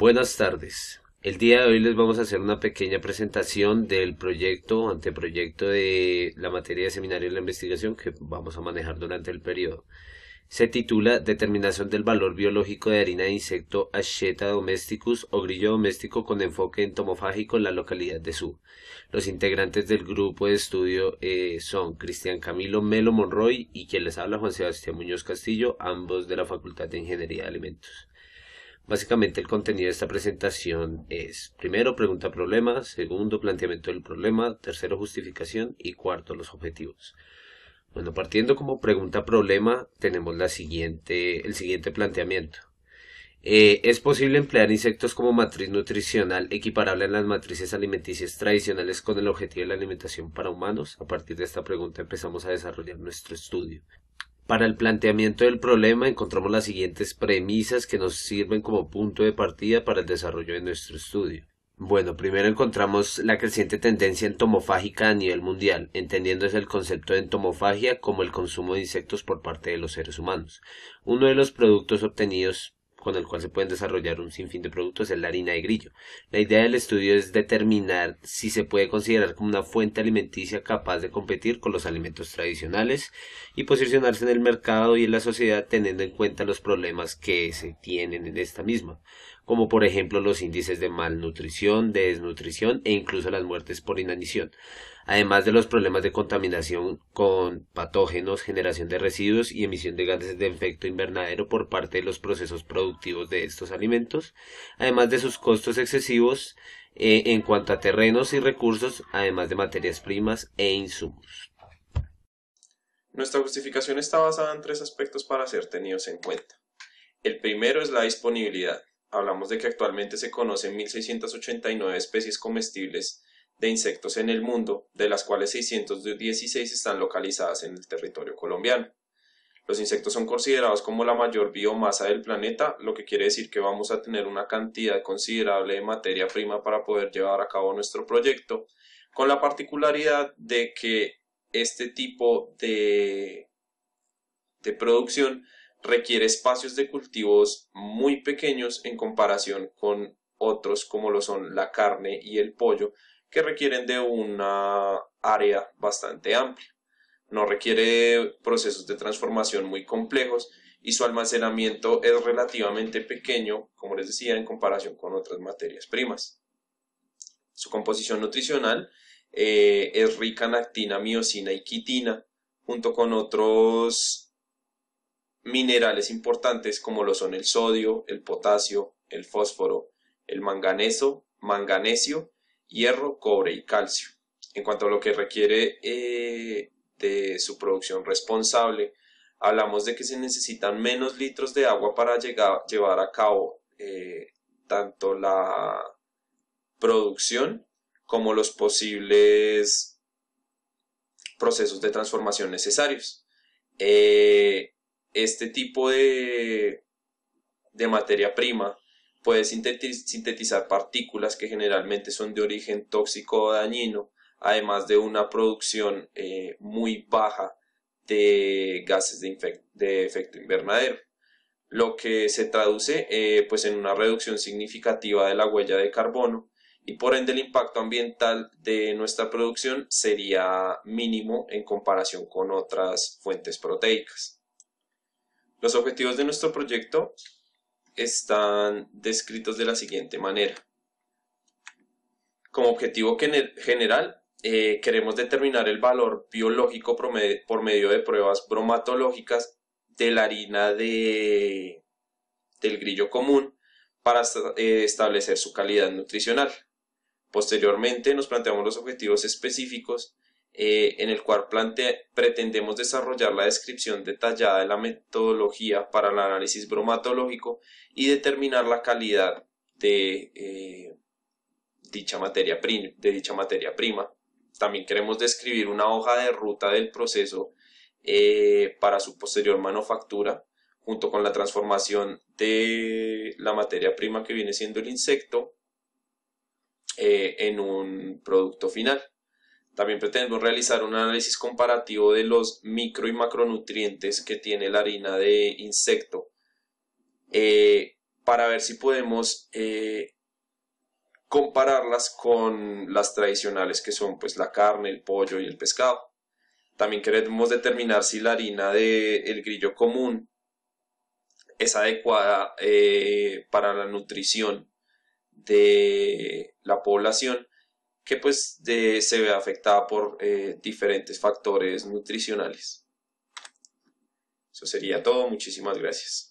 Buenas tardes. El día de hoy les vamos a hacer una pequeña presentación del proyecto, anteproyecto de la materia de seminario de la investigación que vamos a manejar durante el periodo. Se titula Determinación del valor biológico de harina de insecto Asheta domesticus o grillo doméstico con enfoque entomofágico en la localidad de Su. Los integrantes del grupo de estudio eh, son Cristian Camilo Melo Monroy y quien les habla Juan Sebastián Muñoz Castillo, ambos de la Facultad de Ingeniería de Alimentos. Básicamente el contenido de esta presentación es, primero, pregunta problema, segundo, planteamiento del problema, tercero, justificación y cuarto, los objetivos. Bueno, partiendo como pregunta problema, tenemos la siguiente, el siguiente planteamiento. Eh, ¿Es posible emplear insectos como matriz nutricional equiparable a las matrices alimenticias tradicionales con el objetivo de la alimentación para humanos? A partir de esta pregunta empezamos a desarrollar nuestro estudio. Para el planteamiento del problema encontramos las siguientes premisas que nos sirven como punto de partida para el desarrollo de nuestro estudio. Bueno, primero encontramos la creciente tendencia entomofágica a nivel mundial, entendiéndose el concepto de entomofagia como el consumo de insectos por parte de los seres humanos. Uno de los productos obtenidos con el cual se pueden desarrollar un sinfín de productos es la harina de grillo. La idea del estudio es determinar si se puede considerar como una fuente alimenticia capaz de competir con los alimentos tradicionales y posicionarse en el mercado y en la sociedad teniendo en cuenta los problemas que se tienen en esta misma como por ejemplo los índices de malnutrición, de desnutrición e incluso las muertes por inanición, además de los problemas de contaminación con patógenos, generación de residuos y emisión de gases de efecto invernadero por parte de los procesos productivos de estos alimentos, además de sus costos excesivos eh, en cuanto a terrenos y recursos, además de materias primas e insumos. Nuestra justificación está basada en tres aspectos para ser tenidos en cuenta. El primero es la disponibilidad hablamos de que actualmente se conocen 1.689 especies comestibles de insectos en el mundo, de las cuales 616 están localizadas en el territorio colombiano. Los insectos son considerados como la mayor biomasa del planeta, lo que quiere decir que vamos a tener una cantidad considerable de materia prima para poder llevar a cabo nuestro proyecto, con la particularidad de que este tipo de, de producción requiere espacios de cultivos muy pequeños en comparación con otros como lo son la carne y el pollo, que requieren de una área bastante amplia. No requiere procesos de transformación muy complejos y su almacenamiento es relativamente pequeño, como les decía, en comparación con otras materias primas. Su composición nutricional eh, es rica en actina, miocina y quitina, junto con otros minerales importantes como lo son el sodio, el potasio, el fósforo, el manganeso, manganesio, hierro, cobre y calcio. En cuanto a lo que requiere eh, de su producción responsable, hablamos de que se necesitan menos litros de agua para llevar a cabo eh, tanto la producción como los posibles procesos de transformación necesarios. Eh, este tipo de, materia prima puede sintetizar partículas que generalmente son de origen tóxico o dañino, además de una producción eh, muy baja de gases de, efecto invernadero, lo que se traduce eh, pues en una reducción significativa de la huella de carbono y por ende el impacto ambiental de nuestra producción sería mínimo en comparación con otras fuentes proteicas. Los objetivos de nuestro proyecto están descritos de la siguiente manera. Como objetivo general, eh, queremos determinar el valor biológico por medio de pruebas bromatológicas de la harina de, del grillo común para eh, establecer su calidad nutricional. Posteriormente nos planteamos los objetivos específicos eh, en el cual plante pretendemos desarrollar la descripción detallada de la metodología para el análisis bromatológico y determinar la calidad de, eh, dicha, materia prima. También queremos describir una hoja de ruta del proceso eh, para su posterior manufactura, junto con la transformación de la materia prima que viene siendo el insecto en un producto final. También pretendemos realizar un análisis comparativo de los micro y macronutrientes que tiene la harina de insecto eh, para ver si podemos eh, compararlas con las tradicionales que son pues la carne, el pollo y el pescado. También queremos determinar si la harina del el grillo común es adecuada eh, para la nutrición de la población que pues de, se ve afectada por eh, diferentes factores nutricionales. Eso sería todo, muchísimas gracias.